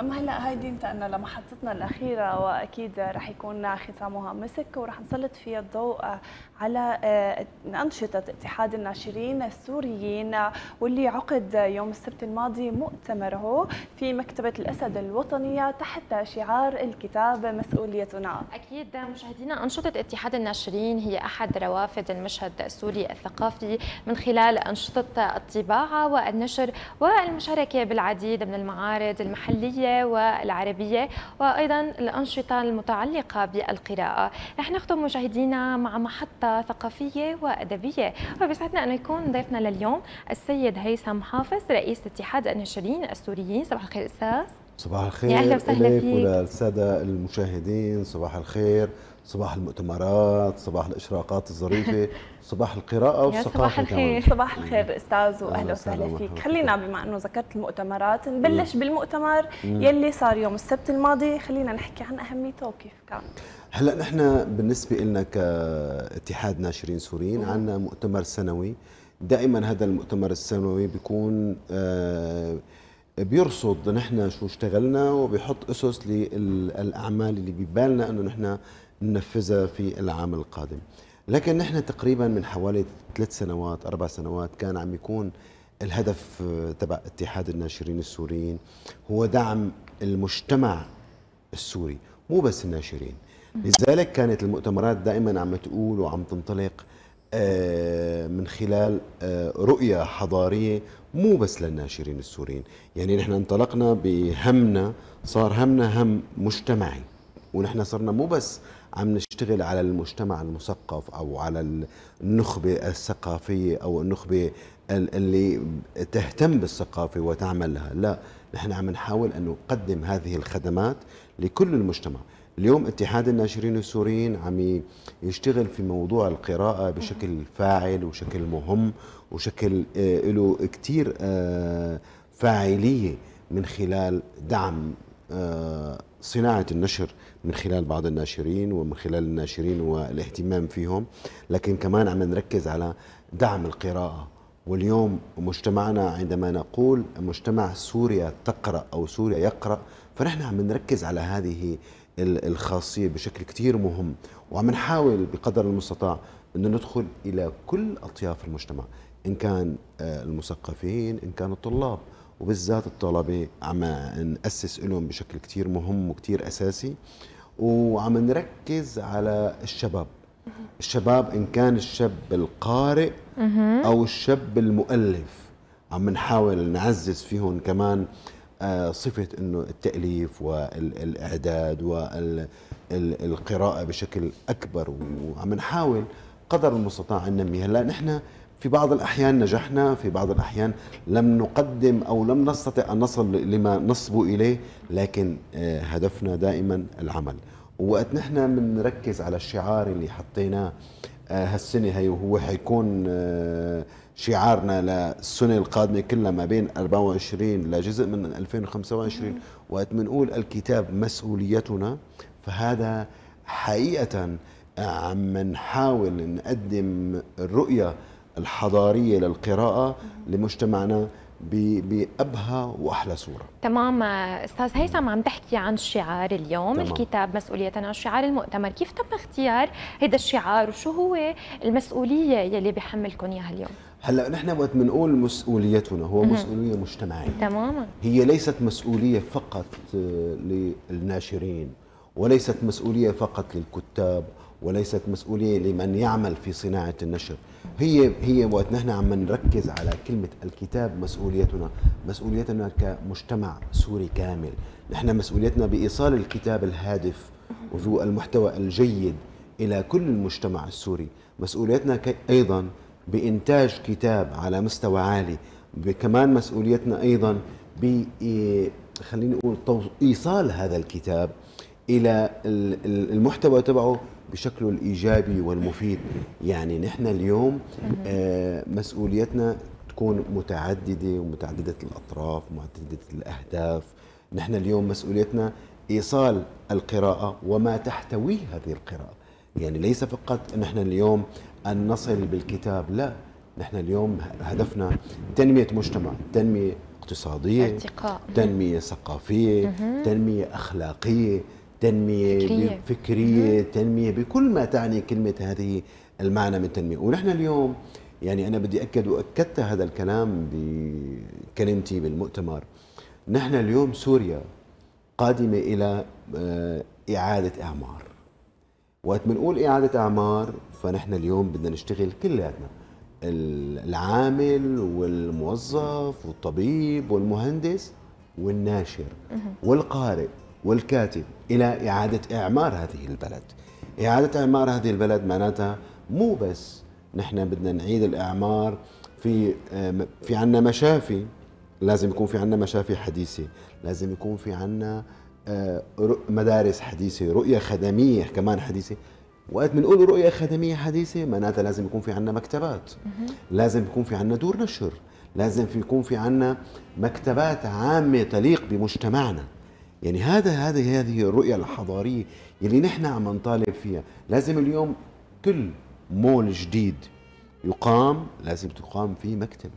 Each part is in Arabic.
اما هلا هيدي انتقلنا لمحطتنا الاخيره واكيد رح يكون ختامها مسك ورح نسلط فيها الضوء على آه، أنشطة اتحاد الناشرين السوريين واللي عقد يوم السبت الماضي مؤتمره في مكتبة الأسد الوطنية تحت شعار الكتاب مسؤوليتنا أكيد مشاهدينا أنشطة اتحاد الناشرين هي أحد روافد المشهد السوري الثقافي من خلال أنشطة الطباعة والنشر والمشاركة بالعديد من المعارض المحلية والعربية وأيضا الأنشطة المتعلقة بالقراءة رح نختم مشاهدينا مع محطة نشاطة ثقافية وأدبية وبيسعدنا أنه يكون ضيفنا لليوم السيد هيثم حافظ رئيس اتحاد الناشرين السوريين صباح الخير أستاذ صباح الخير يا أهلا وسهلا فيك وللسادة المشاهدين صباح الخير صباح المؤتمرات صباح الاشراقات الظريفه صباح القراءه والثقافه صباح الخير كمان. صباح الخير استاذ واهلا وسهلا فيك خلينا بما انه ذكرت المؤتمرات نبلش بالمؤتمر يلي صار يوم السبت الماضي خلينا نحكي عن اهميته وكيف كان هلا نحن بالنسبه لنا كاتحاد ناشرين سوريين عندنا مؤتمر سنوي دائما هذا المؤتمر السنوي بيكون آه بيرصد نحن شو اشتغلنا وبيحط اسس للاعمال اللي ببالنا انه نحن ننفذها في العام القادم لكن نحن تقريبا من حوالي ثلاث سنوات أربع سنوات كان عم يكون الهدف آه، تبع اتحاد الناشرين السوريين هو دعم المجتمع السوري مو بس الناشرين لذلك كانت المؤتمرات دائما عم تقول وعم تنطلق آه، من خلال آه، رؤية حضارية مو بس للناشرين السوريين يعني نحن انطلقنا بهمنا صار همنا هم مجتمعي ونحن صرنا مو بس عم نشتغل على المجتمع المثقف أو على النخبة الثقافية أو النخبة اللي تهتم بالثقافة وتعمل لها لا نحن عم نحاول أن نقدم هذه الخدمات لكل المجتمع اليوم اتحاد الناشرين السوريين عم يشتغل في موضوع القراءة بشكل فاعل وشكل مهم وشكل آه، له كثير آه، فاعلية من خلال دعم آه، صناعة النشر من خلال بعض الناشرين ومن خلال الناشرين والاهتمام فيهم لكن كمان عم نركز على دعم القراءة واليوم مجتمعنا عندما نقول مجتمع سوريا تقرأ أو سوريا يقرأ فنحن عم نركز على هذه الخاصية بشكل كتير مهم وعم نحاول بقدر المستطاع أن ندخل إلى كل أطياف المجتمع إن كان آه، المثقفين إن كان الطلاب وبالذات الطلبه عم ناسس لهم بشكل كثير مهم وكثير اساسي وعم نركز على الشباب الشباب ان كان الشاب القارئ او الشاب المؤلف عم نحاول نعزز فيهم كمان آه، صفه انه التاليف والاعداد والقراءه بشكل اكبر وعم نحاول قدر المستطاع أن ننميها لا نحن في بعض الأحيان نجحنا في بعض الأحيان لم نقدم أو لم نستطع أن نصل لما نصب إليه لكن آه، هدفنا دائما العمل وقت نحن بنركز على الشعار اللي حطيناه آه، هالسنة هي وهو حيكون آه، شعارنا للسنة القادمة كلها ما بين 24 لجزء من 2025 وقت بنقول الكتاب مسؤوليتنا فهذا حقيقة عم نحاول نقدم الرؤية الحضارية للقراءة لمجتمعنا بأبهى وأحلى صورة تمام أستاذ هيثم عم تحكي عن الشعار اليوم تمام. الكتاب مسؤوليتنا شعار المؤتمر كيف تم اختيار هذا الشعار وشو هو المسؤولية يلي بحملكم إياها اليوم هلا نحن وقت بنقول مسؤوليتنا هو مسؤوليه مجتمعيه تماما هي ليست مسؤوليه فقط للناشرين وليست مسؤوليه فقط للكتاب وليست مسؤوليه لمن يعمل في صناعه النشر هي هي وقت نحن عم نركز على كلمه الكتاب مسؤوليتنا مسؤوليتنا كمجتمع سوري كامل نحن مسؤوليتنا بايصال الكتاب الهادف وذو المحتوى الجيد الى كل المجتمع السوري مسؤوليتنا ايضا بانتاج كتاب على مستوى عالي كمان مسؤوليتنا ايضا ب خليني اقول ايصال هذا الكتاب الى المحتوى تبعه بشكله الايجابي والمفيد يعني نحن اليوم آه، مسؤوليتنا تكون متعدده ومتعدده الاطراف ومتعدده الاهداف نحن اليوم مسؤوليتنا ايصال القراءه وما تحتويه هذه القراءه يعني ليس فقط نحن اليوم ان نصل بالكتاب لا نحن اليوم هدفنا تنميه مجتمع تنميه اقتصاديه ارتقاء تنميه ثقافيه تنميه اخلاقيه تنمية فكرية, فكرية تنمية بكل ما تعني كلمة هذه المعنى من تنمية ونحن اليوم يعني أنا بدي أكد وأكدت هذا الكلام بكلمتي بالمؤتمر نحن اليوم سوريا قادمة إلى آه، إعادة إعمار وقت بنقول إعادة أعمار فنحن اليوم بدنا نشتغل كلياتنا العامل والموظف والطبيب والمهندس والناشر والقارئ والكاتب إلى إعادة إعمار هذه البلد إعادة إعمار هذه البلد معناتها مو بس نحن بدنا نعيد الإعمار في آه، في عنا مشافي لازم يكون في عنا مشافي حديثة لازم يكون في عنا آه، مدارس حديثة رؤية خدمية كمان حديثة وقت بنقول رؤية خدمية حديثة معناتها لازم يكون في عنا مكتبات لازم يكون في عنا دور نشر لازم في يكون في عنا مكتبات عامة تليق بمجتمعنا يعني هذا هذه هذه الرؤية الحضارية اللي نحن عم نطالب فيها لازم اليوم كل مول جديد يقام لازم تقام فيه مكتبة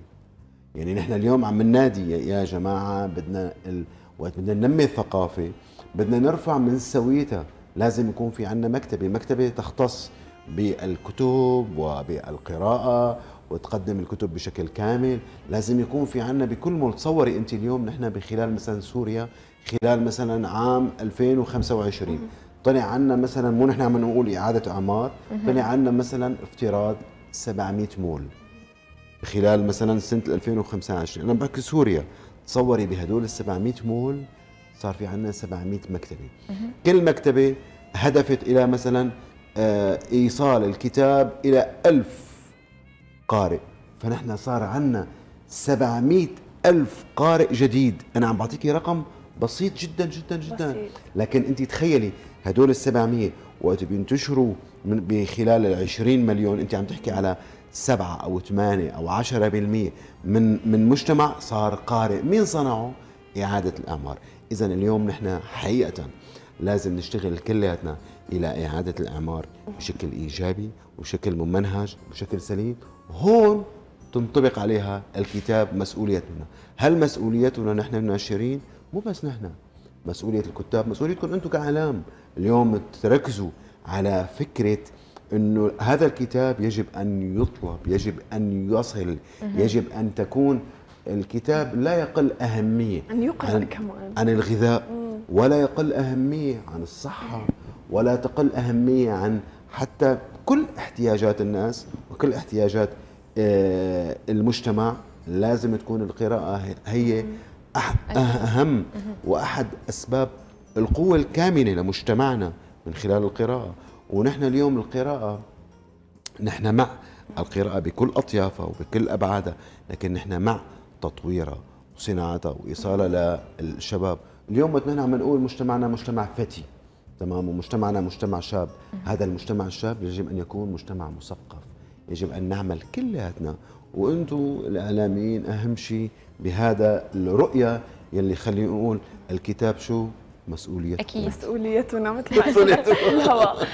يعني نحن اليوم عم ننادي يا جماعة بدنا ال... وقت بدنا ننمي الثقافة بدنا نرفع من سويتها لازم يكون في عندنا مكتبة مكتبة تختص بالكتب وبالقراءة وتقدم الكتب بشكل كامل لازم يكون في عنا بكل مول تصوري انت اليوم نحن بخلال مثلا سوريا خلال مثلا عام 2025 طلع عنا مثلا مو نحن عم نقول اعاده اعمار طلع عنا مثلا افتراض 700 مول خلال مثلا سنه 2025 انا بحكي سوريا تصوري بهدول ال 700 مول صار في عندنا 700 مكتبه كل مكتبه هدفت الى مثلا آه، ايصال الكتاب الى 1000 قارئ فنحن صار عنا 700 ألف قارئ جديد أنا عم بعطيكي رقم بسيط جدا جدا جدا بسيط. لكن انت تخيلي هدول ال 700 وقت بينتشروا من بخلال ال 20 مليون انت عم تحكي على 7 او 8 او 10% من من مجتمع صار قارئ مين صنعه اعاده الاعمار اذا اليوم نحن حقيقه لازم نشتغل كلياتنا الى اعاده الاعمار بشكل ايجابي وشكل ممنهج بشكل سليم هون تنطبق عليها الكتاب مسؤوليتنا هل مسؤوليتنا نحن الناشرين مو بس نحن مسؤوليه الكتاب مسؤوليتكم انتم كاعلام اليوم تركزوا على فكره انه هذا الكتاب يجب ان يطلب يجب ان يصل يجب ان تكون الكتاب لا يقل اهميه ان يقرا عن عن الغذاء ولا يقل اهميه عن الصحه ولا تقل اهميه عن حتى كل احتياجات الناس وكل احتياجات آه، المجتمع لازم تكون القراءه هي أحد أيوة. أه- أهم وأحد أسباب القوة الكامنة لمجتمعنا من خلال القراءة ونحن اليوم القراءة نحن مع القراءة بكل أطيافها وبكل أبعادها لكن نحن مع تطويرها وصناعتها وإيصالها للشباب اليوم وقت نحن عم نقول مجتمعنا مجتمع فتي تمام ومجتمعنا مجتمع شاب هذا المجتمع الشاب يجب أن يكون مجتمع مثقف يجب أن نعمل كلياتنا وانتم الاعلاميين اهم شيء بهذا الرؤيه يلي خلينا نقول الكتاب شو مسؤوليتنا اكيد مسؤوليتنا مثل ما قلت الهواء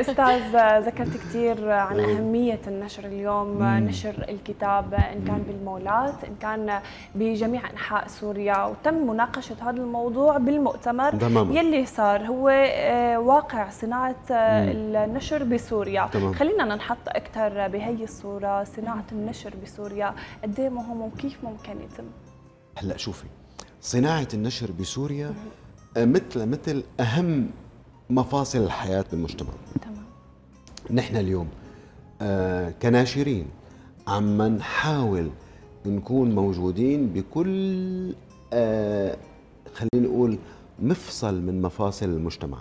استاذ ذكرت كثير عن اهميه النشر اليوم نشر الكتاب ان كان بالمولات ان كان بجميع انحاء سوريا وتم مناقشه هذا الموضوع بالمؤتمر تماما. يلي صار هو إيه، واقع صناعه إيه، النشر بسوريا تمام. خلينا ننحط اكثر بهي الصوره صناعه النشر بسوريا قد إيه مهم وكيف ممكن يتم هلا شوفي صناعه النشر بسوريا مثل مثل اهم مفاصل الحياه بالمجتمع تمام نحن اليوم آه، كناشرين عم نحاول نكون موجودين بكل آه، خلينا نقول مفصل من مفاصل المجتمع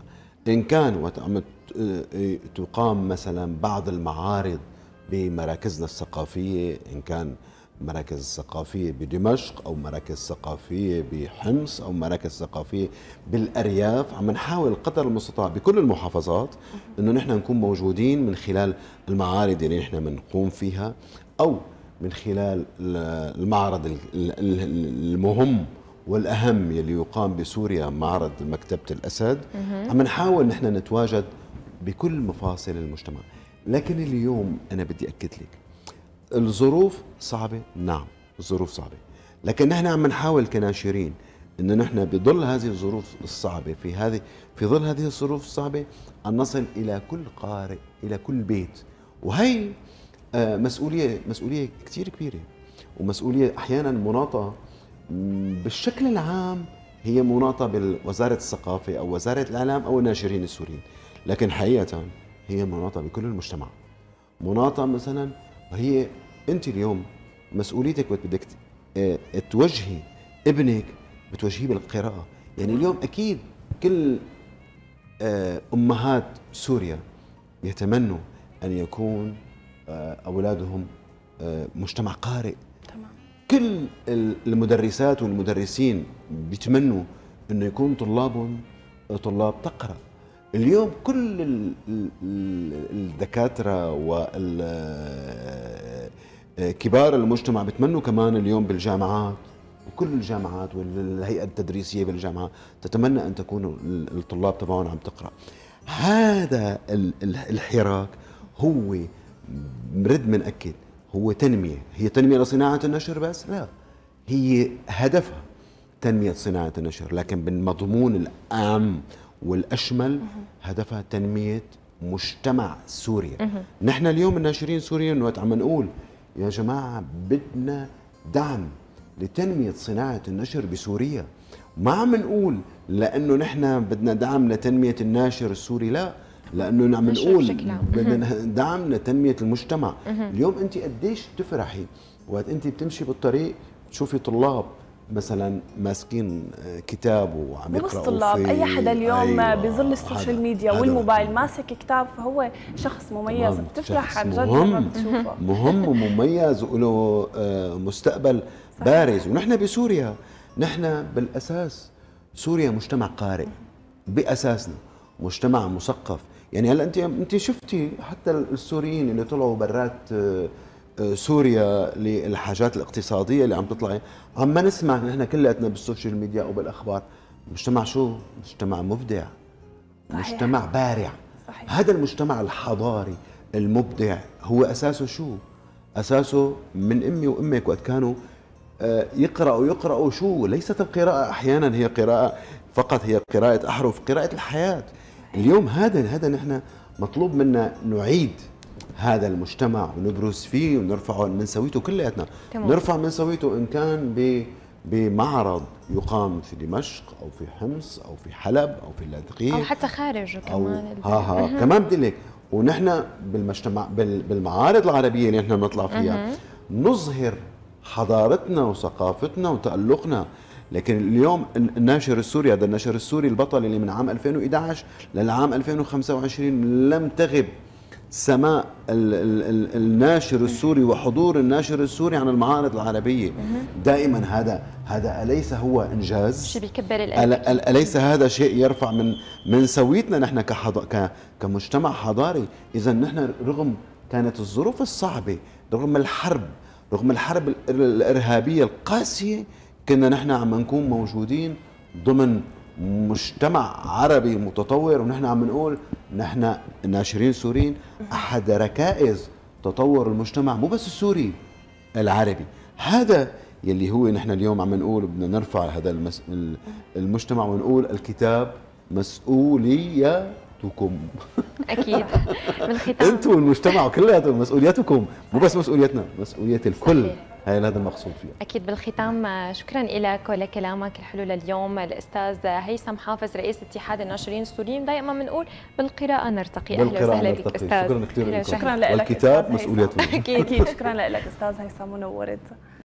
ان كان وقت عم آه، تقام مثلا بعض المعارض بمراكزنا الثقافيه ان كان مراكز ثقافية بدمشق أو مراكز ثقافية بحمص أو مراكز ثقافية بالأرياف عم نحاول قدر المستطاع بكل المحافظات أنه نحن نكون موجودين من خلال المعارض اللي نحن بنقوم فيها أو من خلال المعرض المهم والأهم يلي يقام بسوريا معرض مكتبة الأسد عم نحاول نحن نتواجد بكل مفاصل المجتمع لكن اليوم أنا بدي أكد لك الظروف صعبة نعم الظروف صعبة لكن نحن عم نحاول كناشرين انه نحن بظل هذه الظروف الصعبه في هذه في ظل هذه الظروف الصعبه ان نصل الى كل قارئ الى كل بيت وهي آه، مسؤوليه مسؤوليه كثير كبيره ومسؤوليه احيانا مناطه بالشكل العام هي مناطه بوزاره الثقافه او وزاره الاعلام او الناشرين السوريين لكن حقيقه هي مناطه بكل المجتمع مناطه مثلا هي انت اليوم مسؤوليتك بدك آه، توجهي ابنك بتوجهيه بالقراءه يعني اليوم اكيد كل آه، امهات سوريا يتمنوا ان يكون آه، اولادهم مجتمع قارئ تمام كل المدرسات والمدرسين بيتمنوا انه يكون طلابهم طلاب تقرأ اليوم كل الدكاتره وكبار آه، آه، المجتمع بتمنوا كمان اليوم بالجامعات وكل الجامعات والهيئه التدريسيه بالجامعه تتمنى ان تكون الطلاب تبعهم عم تقرا هذا الحراك هو مرد من اكد هو تنميه هي تنميه لصناعه النشر بس لا هي هدفها تنميه صناعه النشر لكن بالمضمون العام والأشمل هدفها تنمية مجتمع سوريا نحن اليوم الناشرين سوريا وقت عم نقول يا جماعة بدنا دعم لتنمية صناعة النشر بسوريا ما عم نقول لأنه نحن بدنا دعم لتنمية الناشر السوري لا لانه عم نقول بدنا دعم لتنميه المجتمع اليوم انت قديش تفرحي وقت انت بتمشي بالطريق تشوفي طلاب مثلا ماسكين آه، كتاب وعم يقرأوا الطلاب اي حدا اليوم أيوة بظل السوشيال ميديا والموبايل ماسك كتاب فهو شخص مميز بتفرح عن جد مهم مهم ومميز وله آه، مستقبل صحيح. بارز ونحن بسوريا نحن بالاساس سوريا مجتمع قارئ باساسنا مجتمع مثقف يعني هلا انت انت شفتي حتى السوريين اللي طلعوا برات آه، سوريا للحاجات الاقتصاديه اللي عم تطلع عم ما نسمع نحن كلياتنا بالسوشيال ميديا وبالاخبار مجتمع شو مجتمع مبدع صحيح. مجتمع بارع صحيح. هذا المجتمع الحضاري المبدع هو اساسه شو اساسه من امي وامك وقت كانوا آه، يقرأوا يقرأوا شو ليست القراءة أحيانا هي قراءة فقط هي قراءة أحرف قراءة الحياة اليوم هذا هذا نحن مطلوب منا نعيد هذا المجتمع ونبرز فيه ونرفعه من سويته كلياتنا نرفع من سويته ان كان ب بمعرض يقام في دمشق او في حمص او في حلب او في اللاذقيه او حتى خارج كمان ها ها كمان بدي لك ونحن بالمجتمع بالمعارض العربيه اللي نحن بنطلع فيها نظهر حضارتنا وثقافتنا وتألقنا لكن اليوم الناشر السوري هذا الناشر السوري البطل اللي من عام 2011 للعام 2025 لم تغب سماء الناشر السوري وحضور الناشر السوري عن المعارض العربيه دائما هذا هذا اليس هو انجاز شيء بيكبر القلب اليس هذا شيء يرفع من من سويتنا نحن كمجتمع حضاري اذا نحن رغم كانت الظروف الصعبه رغم الحرب رغم الحرب الارهابيه القاسيه كنا نحن عم نكون موجودين ضمن مجتمع عربي متطور ونحن عم نقول نحن ناشرين سوريين احد ركائز تطور المجتمع مو بس السوري العربي هذا يلي هو نحن اليوم عم نقول بدنا نرفع هذا المس... المجتمع ونقول الكتاب مسؤوليتكم اكيد بالختام انتم المجتمع كلياتكم مسؤوليتكم مو بس مسؤوليتنا مسؤوليه الكل صحيح. هي هذا المقصود فيها اكيد بالختام شكرا لك ولكلامك الحلو لليوم الاستاذ هيثم حافظ رئيس اتحاد الناشرين السوريين دائما بنقول بالقراءه نرتقي اهلا وسهلا بك استاذ شكرا كثير شكرا لك والكتاب مسؤوليته اكيد شكرا لك استاذ هيثم ونورت